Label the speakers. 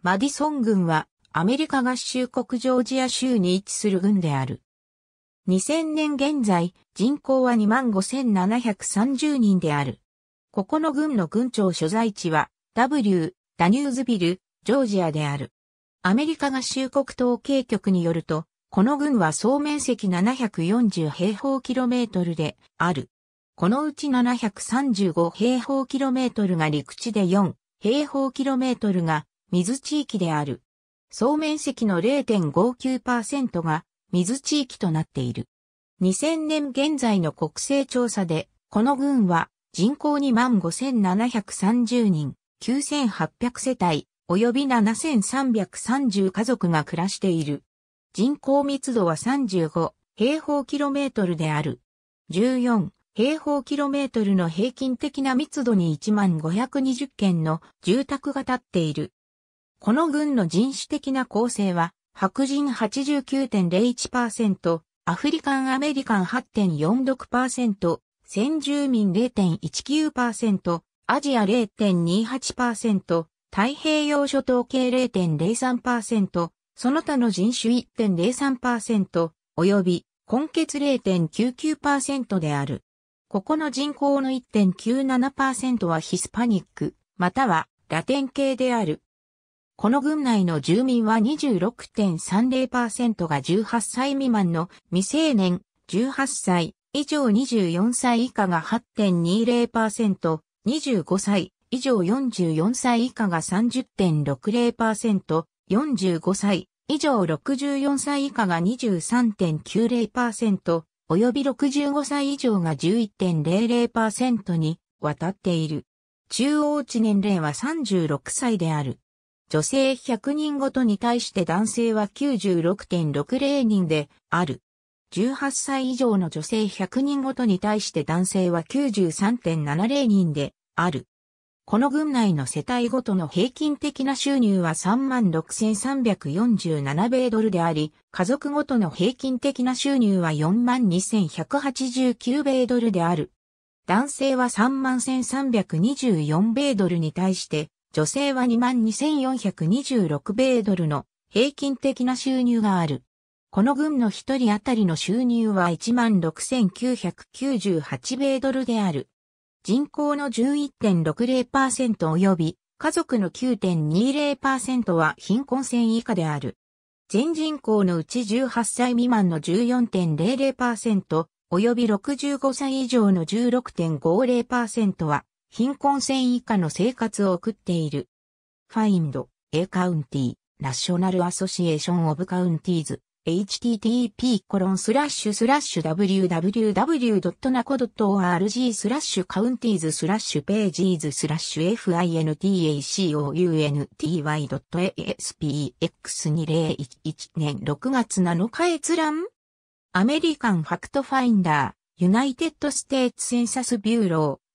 Speaker 1: マディソン郡はアメリカ合衆国ジョージア州に位置する郡である。2000年現在、人口は25,730人である。ここの郡の郡庁所在地は W、ダニューズビル、ジョージアである。アメリカ合衆国統計局によると、この郡は総面積740平方キロメートルである。このうち735平方キロメートルが陸地で4平方キロメートルが水地域である。総面積の0.59%が水地域となっている。2000年現在の国勢調査で、この群は人口2万5730人、9800世帯、及び7330家族が暮らしている。人口密度は35平方キロメートルである。14平方キロメートルの平均的な密度に1520件の住宅が建っている。この軍の人種的な構成は、白人89.01%、アフリカンアメリカン8.46%、先住民0.19%、アジア0.28%、太平洋諸島系0.03%、その他の人種1.03%、及び、根血0.99%である。ここの人口の1.97%はヒスパニック、またはラテン系である。この郡内の住民は26.30%が18歳未満の未成年、18歳以上24歳以下が8.20%、25歳以上44歳以下が30.60%、45歳以上64歳以下が23.90%、および65歳以上が11.00%にわたっている。中央値年齢は36歳である。女性100人ごとに対して男性は96.60人である。18歳以上の女性100人ごとに対して男性は93.70人である。この群内の世帯ごとの平均的な収入は36,347米ドルであり、家族ごとの平均的な収入は42,189米ドルである。男性は31,324米ドルに対して、女性は22,426米ドルの平均的な収入がある。この群の一人当たりの収入は16,998米ドルである。人口の11.60%及び家族の9.20%は貧困線以下である。全人口のうち18歳未満の14.00%及び65歳以上の16.50%は貧困線以下の生活を送っている。Find A County National Association of Counties http コロンスラッシュスラッシュ www.naco.org スラッシュカウンティーズスラッシュページーズスラッシュ fintacounty.aspx2011 年6月7日閲覧アメリカンファクトファインダーユナイテッドステーツセンサスビューロー